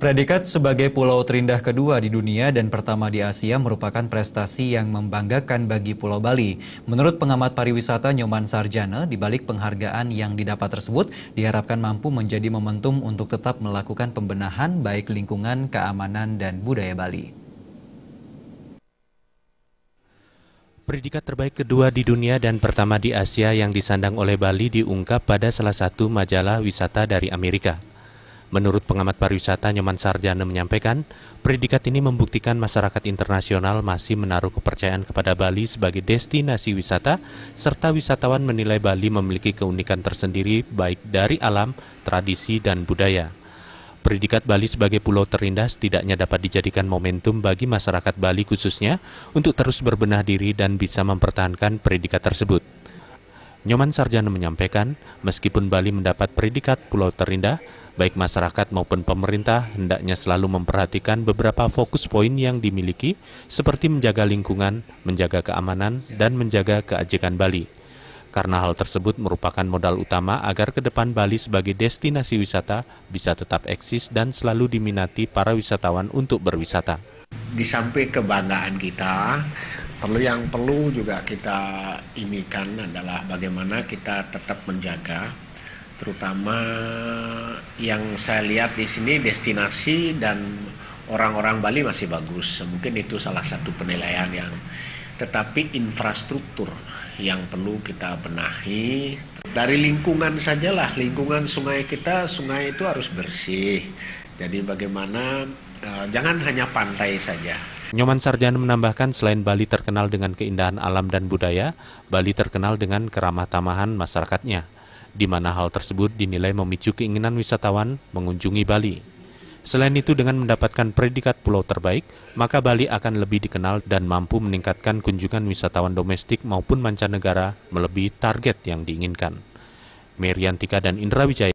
Predikat sebagai pulau terindah kedua di dunia dan pertama di Asia merupakan prestasi yang membanggakan bagi Pulau Bali. Menurut pengamat pariwisata Nyoman Sarjana, di balik penghargaan yang didapat tersebut diharapkan mampu menjadi momentum untuk tetap melakukan pembenahan baik lingkungan, keamanan, dan budaya Bali. Predikat terbaik kedua di dunia dan pertama di Asia yang disandang oleh Bali diungkap pada salah satu majalah wisata dari Amerika. Menurut pengamat pariwisata Nyoman Sarjana menyampaikan, predikat ini membuktikan masyarakat internasional masih menaruh kepercayaan kepada Bali sebagai destinasi wisata, serta wisatawan menilai Bali memiliki keunikan tersendiri baik dari alam, tradisi, dan budaya. Predikat Bali sebagai pulau terindah setidaknya dapat dijadikan momentum bagi masyarakat Bali khususnya untuk terus berbenah diri dan bisa mempertahankan predikat tersebut. Nyoman Sarjana menyampaikan, meskipun Bali mendapat predikat pulau terindah, baik masyarakat maupun pemerintah hendaknya selalu memperhatikan beberapa fokus poin yang dimiliki seperti menjaga lingkungan, menjaga keamanan, dan menjaga keajekan Bali. Karena hal tersebut merupakan modal utama agar ke depan Bali sebagai destinasi wisata bisa tetap eksis dan selalu diminati para wisatawan untuk berwisata. Di samping kebanggaan kita, perlu yang perlu juga kita inikan adalah bagaimana kita tetap menjaga terutama yang saya lihat di sini destinasi dan orang-orang Bali masih bagus mungkin itu salah satu penilaian yang tetapi infrastruktur yang perlu kita benahi dari lingkungan sajalah lingkungan sungai kita sungai itu harus bersih jadi bagaimana eh, jangan hanya pantai saja Nyoman Sarjana menambahkan selain Bali terkenal dengan keindahan alam dan budaya, Bali terkenal dengan keramah tamahan masyarakatnya, di mana hal tersebut dinilai memicu keinginan wisatawan mengunjungi Bali. Selain itu dengan mendapatkan predikat pulau terbaik, maka Bali akan lebih dikenal dan mampu meningkatkan kunjungan wisatawan domestik maupun mancanegara melebihi target yang diinginkan. Meriantika dan Indra Wijaya